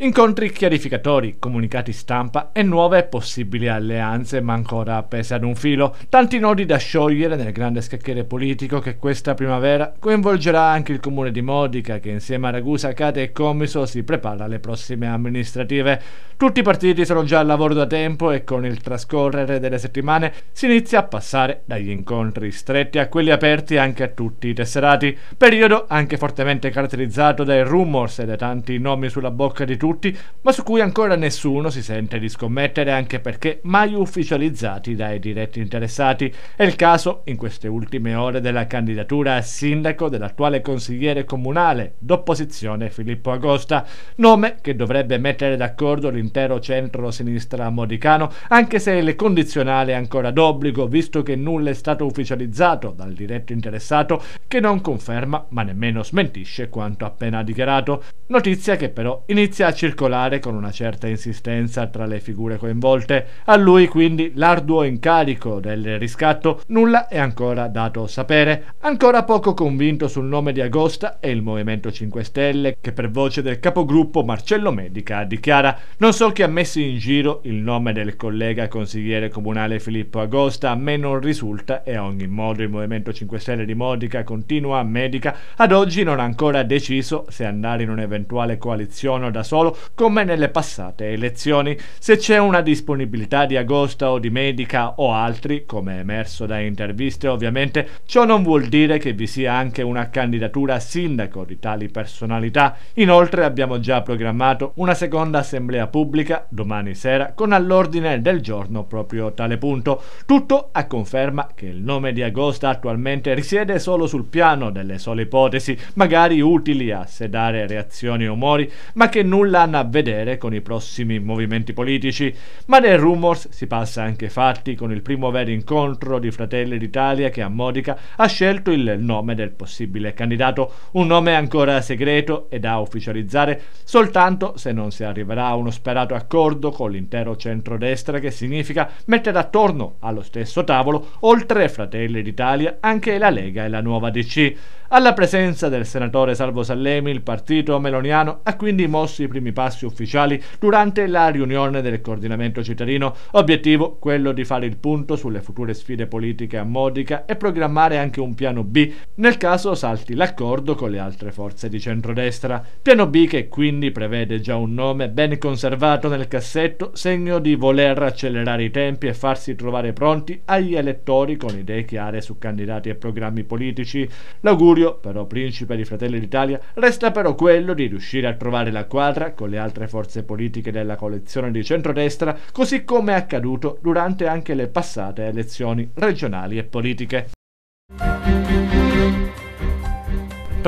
Incontri chiarificatori, comunicati stampa e nuove possibili alleanze, ma ancora appese ad un filo. Tanti nodi da sciogliere nel grande scacchiere politico che questa primavera coinvolgerà anche il comune di Modica, che insieme a Ragusa, Cate e Comiso si prepara alle prossime amministrative. Tutti i partiti sono già al lavoro da tempo e con il trascorrere delle settimane si inizia a passare dagli incontri stretti a quelli aperti anche a tutti i tesserati. Periodo anche fortemente caratterizzato dai rumors e da tanti nomi sulla bocca di tutti tutti, ma su cui ancora nessuno si sente di scommettere anche perché mai ufficializzati dai diretti interessati. È il caso, in queste ultime ore, della candidatura a sindaco dell'attuale consigliere comunale d'opposizione Filippo Agosta, nome che dovrebbe mettere d'accordo l'intero centro-sinistra modicano, anche se il condizionale è ancora d'obbligo, visto che nulla è stato ufficializzato dal diretto interessato, che non conferma ma nemmeno smentisce quanto appena dichiarato. Notizia che però inizia a circolare con una certa insistenza tra le figure coinvolte. A lui quindi l'arduo incarico del riscatto nulla è ancora dato sapere. Ancora poco convinto sul nome di Agosta è il Movimento 5 Stelle che per voce del capogruppo Marcello Medica dichiara non so chi ha messo in giro il nome del collega consigliere comunale Filippo Agosta, a me non risulta e a ogni modo il Movimento 5 Stelle di Modica continua a Medica ad oggi non ha ancora deciso se andare in un'eventuale coalizione o da solo titolo come nelle passate elezioni. Se c'è una disponibilità di Agosta o di Medica o altri, come è emerso da interviste ovviamente, ciò non vuol dire che vi sia anche una candidatura a sindaco di tali personalità. Inoltre abbiamo già programmato una seconda assemblea pubblica domani sera con all'ordine del giorno proprio tale punto. Tutto a conferma che il nome di Agosta attualmente risiede solo sul piano delle sole ipotesi, magari utili a sedare reazioni e umori, ma che nulla daranno a vedere con i prossimi movimenti politici, ma dai rumors si passa anche ai fatti con il primo vero incontro di Fratelli d'Italia che a Modica ha scelto il nome del possibile candidato, un nome ancora segreto e da ufficializzare soltanto se non si arriverà a uno sperato accordo con l'intero centrodestra che significa mettere attorno allo stesso tavolo, oltre Fratelli d'Italia, anche la Lega e la nuova DC. Alla presenza del senatore Salvo Sallemi il partito meloniano ha quindi mosso i primi primi passi ufficiali durante la riunione del coordinamento cittadino, obiettivo quello di fare il punto sulle future sfide politiche a Modica e programmare anche un piano B nel caso salti l'accordo con le altre forze di centrodestra. Piano B che quindi prevede già un nome ben conservato nel cassetto, segno di voler accelerare i tempi e farsi trovare pronti agli elettori con idee chiare su candidati e programmi politici. L'augurio, però principe di Fratelli d'Italia, resta però quello di riuscire a trovare la quadra con le altre forze politiche della coalizione di centrodestra, così come è accaduto durante anche le passate elezioni regionali e politiche.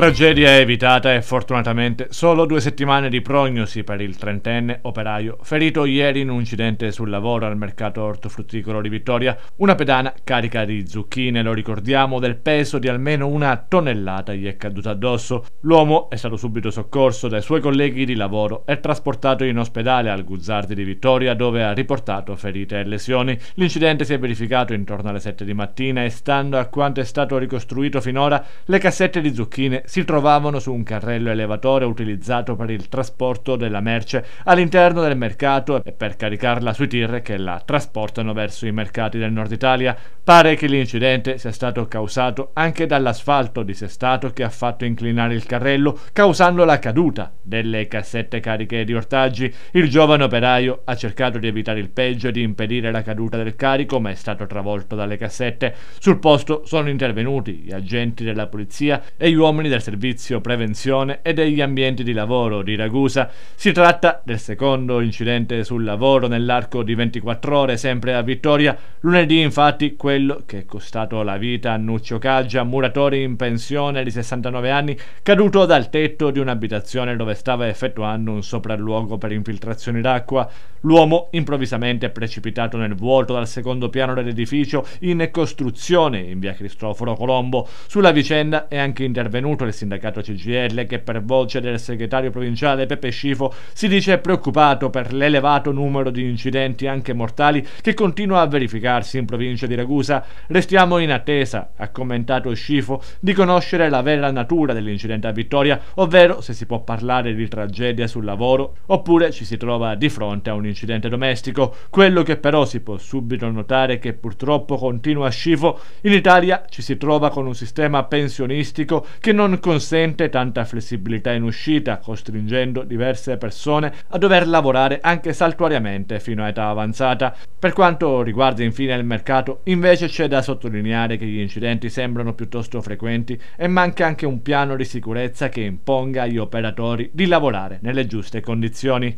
tragedia è evitata e fortunatamente solo due settimane di prognosi per il trentenne operaio ferito ieri in un incidente sul lavoro al mercato ortofrutticolo di Vittoria. Una pedana carica di zucchine, lo ricordiamo, del peso di almeno una tonnellata gli è caduta addosso. L'uomo è stato subito soccorso dai suoi colleghi di lavoro e trasportato in ospedale al Guzzardi di Vittoria dove ha riportato ferite e lesioni. L'incidente si è verificato intorno alle 7 di mattina e stando a quanto è stato ricostruito finora le cassette di zucchine si trovavano su un carrello elevatore utilizzato per il trasporto della merce all'interno del mercato e per caricarla sui tir che la trasportano verso i mercati del nord Italia. Pare che l'incidente sia stato causato anche dall'asfalto disestato che ha fatto inclinare il carrello, causando la caduta delle cassette cariche di ortaggi. Il giovane operaio ha cercato di evitare il peggio e di impedire la caduta del carico, ma è stato travolto dalle cassette. Sul posto sono intervenuti gli agenti della polizia e gli uomini del servizio prevenzione e degli ambienti di lavoro di Ragusa. Si tratta del secondo incidente sul lavoro nell'arco di 24 ore, sempre a Vittoria. Lunedì, infatti, quello che è costato la vita a Nuccio Caggia, muratore in pensione di 69 anni, caduto dal tetto di un'abitazione dove stava effettuando un sopralluogo per infiltrazioni d'acqua. L'uomo improvvisamente è precipitato nel vuoto dal secondo piano dell'edificio in costruzione in via Cristoforo Colombo. Sulla vicenda è anche intervenuto contro il sindacato CGL che per voce del segretario provinciale Peppe Scifo si dice preoccupato per l'elevato numero di incidenti anche mortali che continua a verificarsi in provincia di Ragusa. Restiamo in attesa, ha commentato Scifo, di conoscere la vera natura dell'incidente a Vittoria, ovvero se si può parlare di tragedia sul lavoro oppure ci si trova di fronte a un incidente domestico. Quello che però si può subito notare che purtroppo continua Scifo, in Italia ci si trova con un sistema pensionistico che non non consente tanta flessibilità in uscita, costringendo diverse persone a dover lavorare anche saltuariamente fino a età avanzata. Per quanto riguarda infine il mercato, invece c'è da sottolineare che gli incidenti sembrano piuttosto frequenti e manca anche un piano di sicurezza che imponga agli operatori di lavorare nelle giuste condizioni.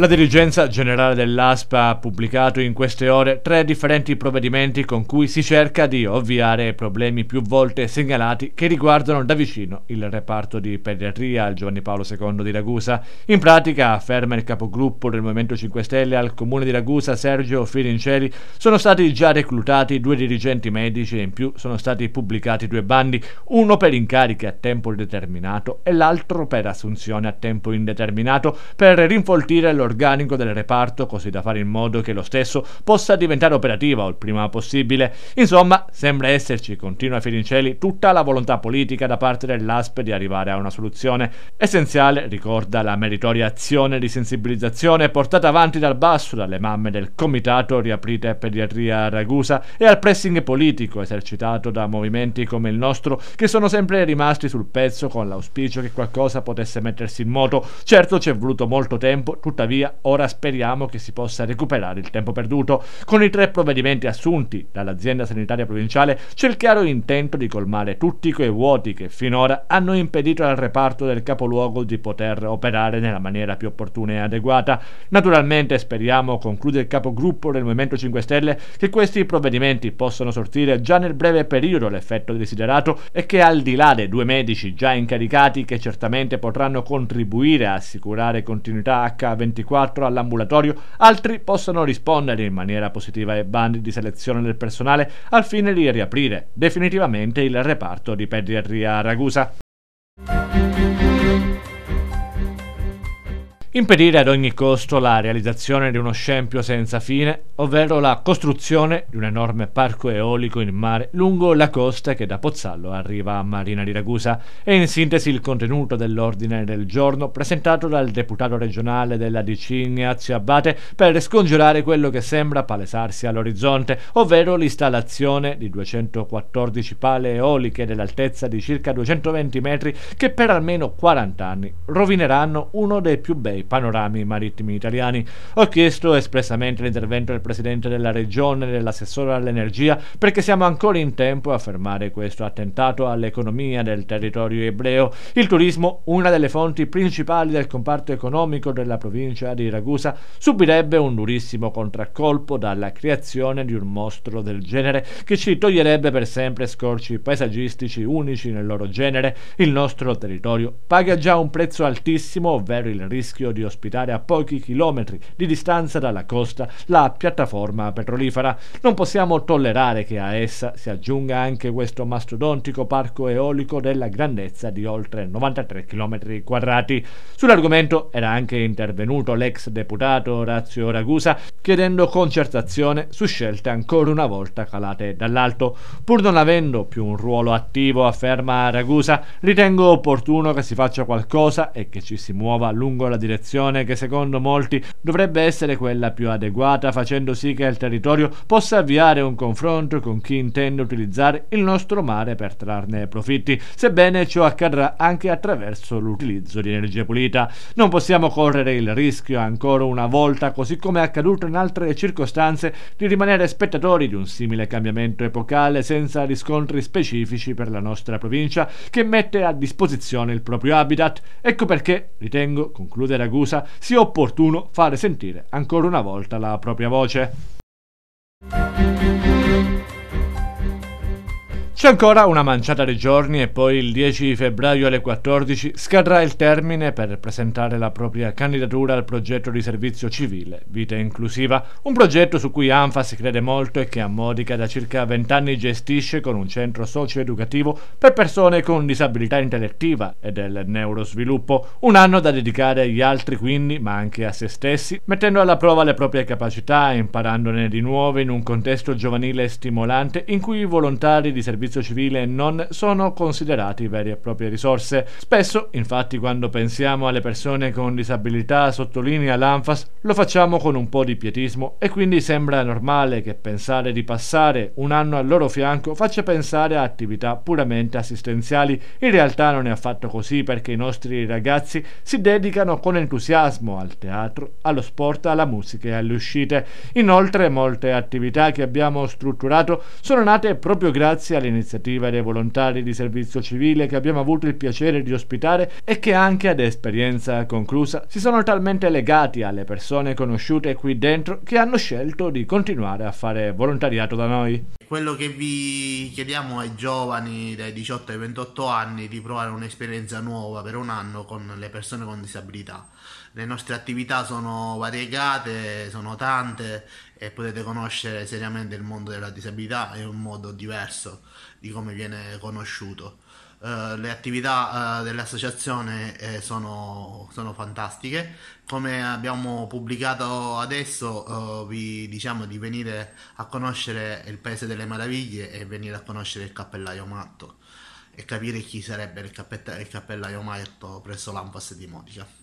La dirigenza generale dell'ASPA ha pubblicato in queste ore tre differenti provvedimenti con cui si cerca di ovviare ai problemi più volte segnalati che riguardano da vicino il reparto di pediatria al Giovanni Paolo II di Ragusa. In pratica, afferma il capogruppo del Movimento 5 Stelle al comune di Ragusa Sergio Firinceri, sono stati già reclutati due dirigenti medici e in più sono stati pubblicati due bandi, uno per incarichi a tempo determinato e l'altro per assunzione a tempo indeterminato per rinfoltire l'organizzazione l'organico del reparto così da fare in modo che lo stesso possa diventare operativo il prima possibile. Insomma, sembra esserci, continua Firincelli, tutta la volontà politica da parte dell'ASP di arrivare a una soluzione. Essenziale, ricorda, la meritoria azione di sensibilizzazione portata avanti dal basso dalle mamme del Comitato Riaprite Pediatria a Ragusa e al pressing politico esercitato da movimenti come il nostro che sono sempre rimasti sul pezzo con l'auspicio che qualcosa potesse mettersi in moto. Certo ci è voluto molto tempo, tuttavia tuttavia ora speriamo che si possa recuperare il tempo perduto. Con i tre provvedimenti assunti dall'azienda sanitaria provinciale c'è il chiaro intento di colmare tutti quei vuoti che finora hanno impedito al reparto del capoluogo di poter operare nella maniera più opportuna e adeguata. Naturalmente speriamo, conclude il capogruppo del Movimento 5 Stelle, che questi provvedimenti possano sortire già nel breve periodo l'effetto desiderato e che al di là dei due medici già incaricati che certamente potranno contribuire a assicurare continuità H24 24 all'ambulatorio, altri possono rispondere in maniera positiva ai bandi di selezione del personale al fine di riaprire definitivamente il reparto di pediatria a Ragusa. impedire ad ogni costo la realizzazione di uno scempio senza fine, ovvero la costruzione di un enorme parco eolico in mare lungo la costa che da Pozzallo arriva a Marina di Ragusa. E in sintesi il contenuto dell'ordine del giorno presentato dal deputato regionale della DC Ignazio Abate per scongiurare quello che sembra palesarsi all'orizzonte, ovvero l'installazione di 214 pale eoliche dell'altezza di circa 220 metri che per almeno 40 anni rovineranno uno dei più bei ai panorami marittimi italiani. Ho chiesto espressamente l'intervento del Presidente della Regione e dell'assessore all'energia perché siamo ancora in tempo a fermare questo attentato all'economia del territorio ebreo. Il turismo, una delle fonti principali del comparto economico della provincia di Ragusa, subirebbe un durissimo contraccolpo dalla creazione di un mostro del genere che ci toglierebbe per sempre scorci paesaggistici unici nel loro genere. Il nostro territorio paga già un prezzo altissimo, ovvero il rischio consiglio di ospitare a pochi chilometri di distanza dalla costa la piattaforma petrolifera. Non possiamo tollerare che a essa si aggiunga anche questo mastodontico parco eolico della grandezza di oltre 93 km quadrati. Sull'argomento era anche intervenuto l'ex deputato Orazio Ragusa chiedendo concertazione su scelte ancora una volta calate dall'alto. Pur non avendo più un ruolo attivo, afferma Ragusa, ritengo opportuno che si faccia qualcosa e che ci si muova lungo la direzione direzione che secondo molti dovrebbe essere quella più adeguata, facendo sì che il territorio possa avviare un confronto con chi intende utilizzare il nostro mare per trarne profitti, sebbene ciò accadrà anche attraverso l'utilizzo di energia pulita. Non possiamo correre il rischio ancora una volta, così come è accaduto in altre circostanze, di rimanere spettatori di un simile cambiamento epocale senza riscontri specifici per la nostra provincia che mette a disposizione il proprio habitat. Ecco perché ritengo, conclude Ragazzi, Ragusa sia opportuno fare sentire ancora una volta la propria voce. C'è ancora una manciata di giorni e poi il 10 febbraio alle 14 scadrà il termine per presentare la propria candidatura al progetto di servizio civile Vita Inclusiva, un progetto su cui ANFAS crede molto e che a Modica da circa 20 anni gestisce con un centro socio-educativo per persone con disabilità intellettiva e del neurosviluppo, un anno da dedicare agli altri quindi, ma anche a se stessi, mettendo alla prova le proprie capacità e imparandone di nuove in un contesto giovanile stimolante in cui i volontari di servizio servizio civile non sono considerati vere e proprie risorse. Spesso, infatti, quando pensiamo alle persone con disabilità, sottolinea l'ANFAS, lo facciamo con un po' di pietismo e quindi sembra normale che pensare di passare un anno al loro fianco faccia pensare a attività puramente assistenziali. In realtà non è affatto così perché i nostri ragazzi si dedicano con entusiasmo al teatro, allo sport, alla musica e alle uscite. Inoltre molte attività che abbiamo strutturato sono nate proprio grazie all'iniziativa un'iniziativa dei volontari di servizio civile che abbiamo avuto il piacere di ospitare e che anche ad esperienza conclusa si sono talmente legati alle persone conosciute qui dentro che hanno scelto di continuare a fare volontariato da noi quello che vi chiediamo ai giovani dai 18 ai 28 anni di provare un'esperienza nuova per un anno con le persone con disabilità. Le nostre attività sono variegate, sono tante e potete conoscere seriamente il mondo della disabilità in un modo diverso di come viene conosciuto. Eh, le attività uh, dell'associazione eh, sono, sono, fantastiche. Come abbiamo pubblicato adesso, uh, vi diciamo di venire a conoscere il Paese delle Meraviglie e venire a conoscere il cappellaio matto e capire chi sarebbe il, cappetta- il cappellaio matto presso l'Ampas di Modica.